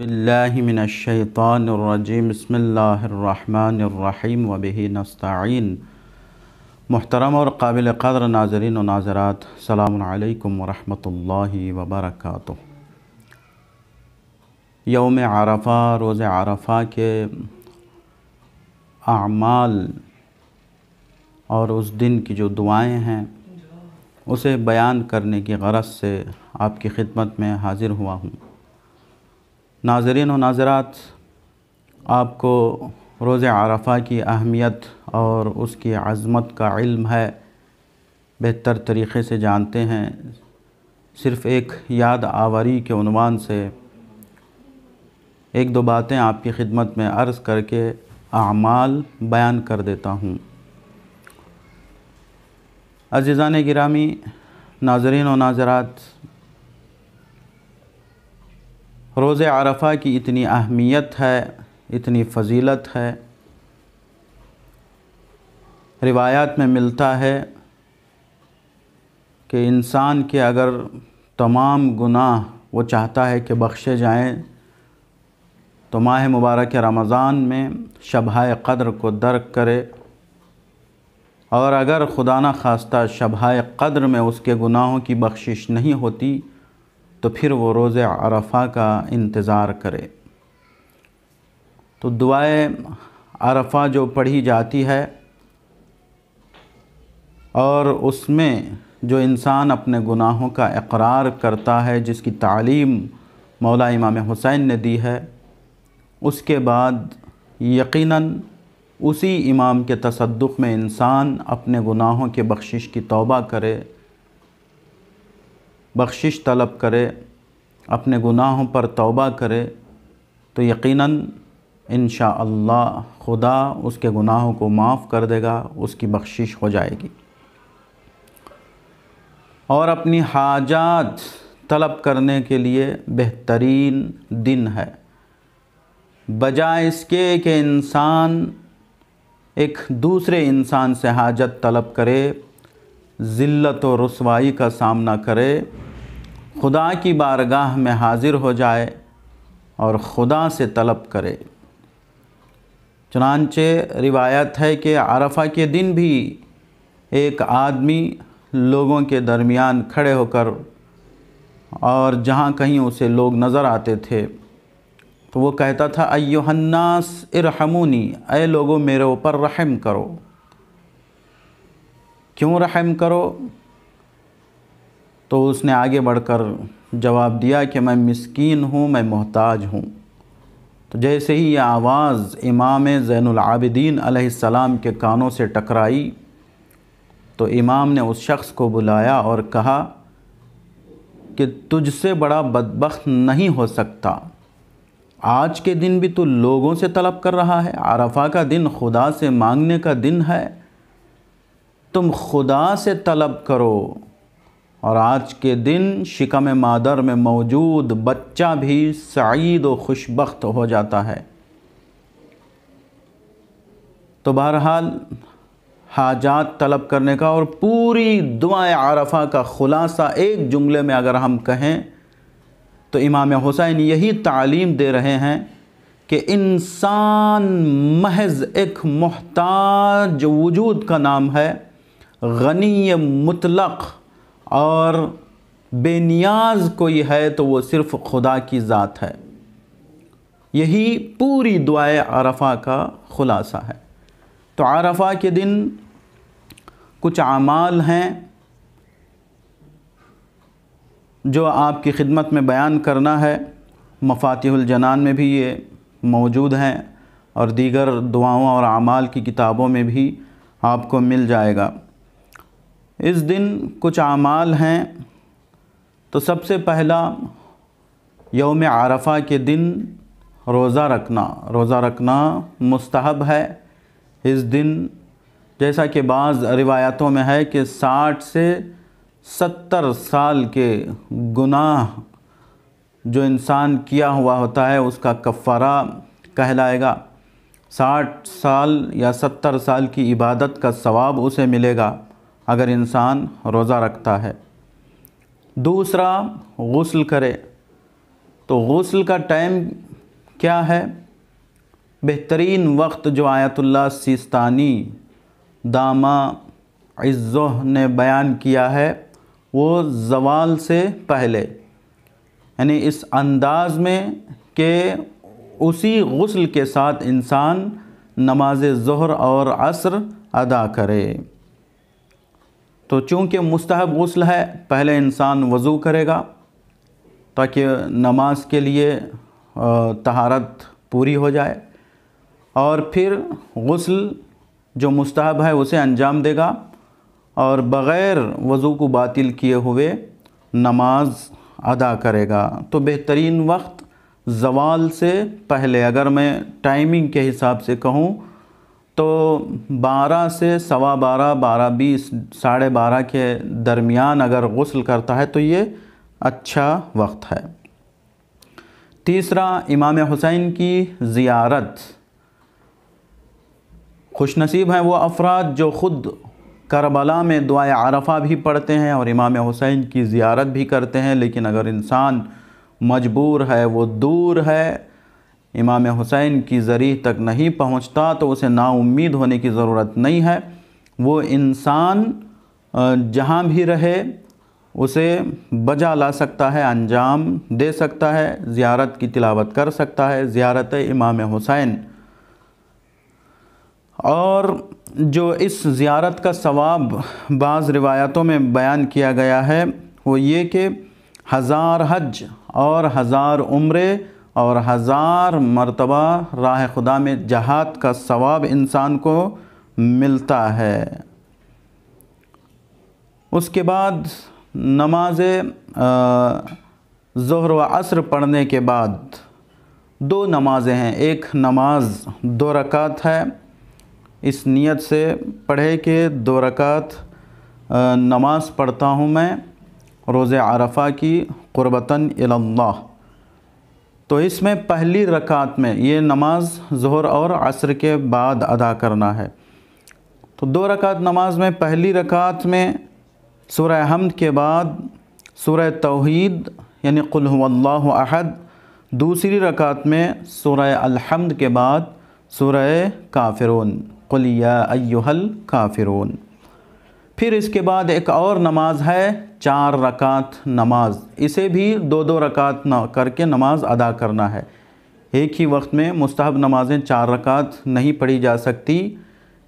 बिल्लाशैतानरजीम बसमीम वबी नस्तीन मोहतरम और काबिल क़द्र नाजरीन नाजरात सलामकुम वरहमल वबरक यौम आरफ़ा रोज़ आरफ़ा के आमाल और उस दिन की जो दुआएँ हैं उसे बयान करने की गरज से आपकी खिदमत में हाज़िर हुआ हूँ नाजरीन व नाजरात आपको रोज़ आरफा की अहमियत और उसकी आज़मत का इल्म है बेहतर तरीक़े से जानते हैं सिर्फ़ एक याद आवारी के उनवान से एक दो बातें आपकी खिदमत में अर्ज़ करके अमाल बयान कर देता हूँ अजीज़ान गिरामी नाजरीन व नाजरात रोज़ आरफा की इतनी अहमियत है इतनी फजीलत है रिवायात में मिलता है कि इंसान के अगर तमाम गुनाह वो चाहता है कि बख्शे जाएं तो माह मुबारक रमज़ान में शबाए क़द्र को दर्क करे और अगर खुदा न खास्ता शबाए कदर में उसके गुनाहों की बख्शिश नहीं होती तो फिर वो रोज़ अरफा का इंतज़ार करे तो दुआए अरफा जो पढ़ी जाती है और उसमें जो इंसान अपने गुनाहों का इकरार करता है जिसकी तालीम मौला इमाम हुसैन ने दी है उसके बाद यकीनन उसी इमाम के तसदुक़ में इंसान अपने गुनाहों के बख्शिश की तौबा करे बख्शिश तलब करे अपने गुनाहों पर तौबा करे तो यकीनन इन खुदा उसके गुनाहों को माफ़ कर देगा उसकी बख्शिश हो जाएगी और अपनी हाजात तलब करने के लिए बेहतरीन दिन है बजाय इसके कि इंसान एक दूसरे इंसान से हाजत तलब करे ज़िलत और रसवाई का सामना करे खुदा की बारगाह में हाज़िर हो जाए और खुदा से तलब करे चनानचे रिवायत है कि आरफा के दिन भी एक आदमी लोगों के दरमियान खड़े होकर और जहाँ कहीं उसे लोग नज़र आते थे तो वो कहता था अयोहन्नास इरहमूनी अ लोगों मेरे ऊपर रहम करो क्यों रहम करो तो उसने आगे बढ़कर जवाब दिया कि मैं मिसकीन हूँ मैं मोहताज हूँ तो जैसे ही यह आवाज़ इमाम ज़ैनआबदीन आसमाम के कानों से टकराई तो इमाम ने उस शख़्स को बुलाया और कहा कि तुझसे बड़ा बदबख्त नहीं हो सकता आज के दिन भी तू लोगों से तलब कर रहा है आरफा का दिन खुदा से मांगने का दिन है तुम खुदा से तलब करो और आज के दिन शिकम मादर में मौजूद बच्चा भी सईद व खुशबख्त हो जाता है तो बहरहाल हाजात तलब करने का और पूरी दुआ आरफा का ख़ुलासा एक जुमले में अगर हम कहें तो इमाम हुसैन यही तालीम दे रहे हैं कि इंसान महज एक मोहताज वजूद का नाम है गनी मुतलक़ और बेनियाज कोई है तो वो सिर्फ़ खुदा की ज़ात है यही पूरी दुआए अरफा का ख़ुलासा है तो अरफा के दिन कुछ आमाल हैं जो आपकी खिदमत में बयान करना है मफातिहलजनान में भी ये मौजूद हैं और दीगर दुआओं और अमाल की किताबों में भी आपको मिल जाएगा इस दिन कुछ अमाल हैं तो सबसे पहला यौम आरफा के दिन रोज़ा रखना रोज़ा रखना मुस्तहब है इस दिन जैसा कि बाज़ रिवायतों में है कि साठ से सत्तर साल के गुनाह जो इंसान किया हुआ होता है उसका कफ़ारा कहलाएगा साठ साल या सत्तर साल की इबादत का सवाब उसे मिलेगा अगर इंसान रोज़ा रखता है दूसरा गसल करे तो गसल का टाइम क्या है बेहतरीन वक्त जो आयतुल्ला सिस्तानी दामा इज़्ज़ो ने बयान किया है वो जवाल से पहले यानी इस अंदाज़ में कि उसी गसल के साथ इंसान नमाज ज़ुहर और असर अदा करे तो चूँकि मुस्तहब गसल है पहले इंसान वज़ू करेगा ताकि नमाज के लिए तहारत पूरी हो जाए और फिर गसल जो मुस्तहब है उसे अंजाम देगा और बग़ैर वज़ू को बातिल किए हुए नमाज अदा करेगा तो बेहतरीन वक्त जवाल से पहले अगर मैं टाइमिंग के हिसाब से कहूँ तो 12 से सवा बारह बारह बीस साढ़े बारह के दरमियान अगर गसल करता है तो ये अच्छा वक्त है तीसरा इमाम हुसैन की ज़ियारत खुशनसीब हैं वो अफराद जो ख़ुद करबला में दुआ आरफा भी पढ़ते हैं और इमाम हुसैन की ज़ियारत भी करते हैं लेकिन अगर इंसान मजबूर है वो दूर है इमाम हुसैन की ज़रिए तक नहीं पहुंचता तो उसे नाउम्मीद होने की ज़रूरत नहीं है वो इंसान जहाँ भी रहे उसे बजा ला सकता है अंजाम दे सकता है ज़्यारत की तिलावत कर सकता है ज़्यारत इमाम हुसैन और जो इस ज़्यारत का सवाब बाज़ रिवायतों में बयान किया गया है वो ये कि हज़ार हज और हज़ार उम्रे और हज़ार मरतबा राह खुदा में जहाद का सवाब इंसान को मिलता है उसके बाद नमाज जहर व असर पढ़ने के बाद दो नमाज़ें हैं एक नमाज दो रकात है इस नियत से पढ़े कि दो रकात नमाज़ पढ़ता हूँ मैं रोज़ आरफ़ा की क़ुरबता अल्लाह तो इसमें पहली रकात में ये नमाज जहर और असर के बाद अदा करना है तो दो रकात नमाज में पहली रकात में सूर्य हमद के बाद सूर्य तोहद यानी कुल्लाहद दूसरी रकात में सूर्य अलहमद के बाद सूर्य काफिरून कुलिया अयुहल काफिरन फिर इसके बाद एक और नमाज है चार रकात नमाज इसे भी दो दो रकात ना करके नमाज अदा करना है एक ही वक्त में मुस्तहब नमाज़ें चार रकात नहीं पढ़ी जा सकती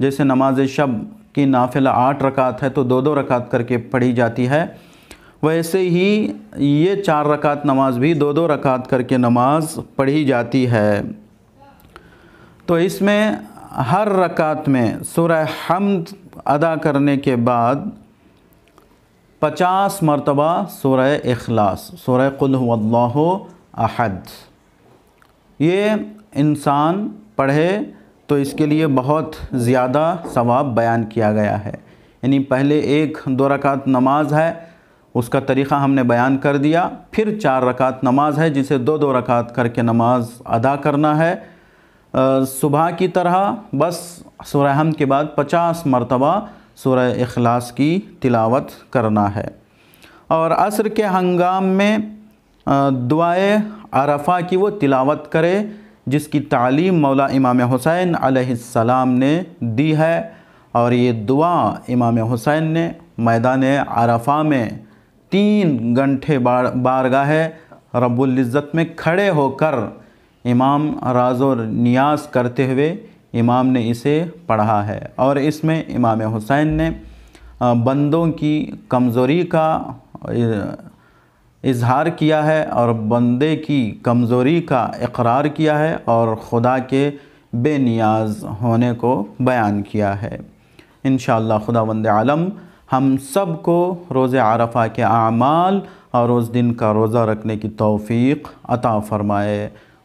जैसे नमाज शब की नाफिला आठ रकात है तो दो दो रकात करके पढ़ी जाती है वैसे ही ये चार रकात नमाज भी दो दो रकात करके नमाज पढ़ी जाती है तो इसमें हर रकात में सूर्य हमद अदा करने के बाद पचास मरतबा सूर अखलास सूर कुल्लाह अहद ये इंसान पढ़े तो इसके लिए बहुत ज़्यादा सवाब बयान किया गया है यानी पहले एक दो रकात नमाज है उसका तरीक़ा हमने बयान कर दिया फिर चार रकात नमाज है जिसे दो दो रकात करके नमाज अदा करना है सुबह की तरह बस सुरहम के बाद पचास मरतबा सुरह अखलास की तिलावत करना है और असर के हंगाम में दुआए अरफा की वो तिलावत करे जिसकी तालीम मौला इमाम हुसैन आलाम ने दी है और ये दुआ इमाम हुसैन ने मैदान अरफा में तीन घंटे बार बारगाह रबुल्जत में खड़े होकर इमाम राजो नियाज करते हुए इमाम ने इसे पढ़ा है और इसमें इमाम हुसैन ने बंदों की कमज़ोरी का इजहार किया है और बंदे की कमज़ोरी का इकरार किया है और खुदा के बेनियाज होने को बयान किया है इन खुदा वंद आलम हम सब को रोज़ आरफा के अमाल और उस दिन का रोज़ा रखने की तौफीक अता फ़रमाए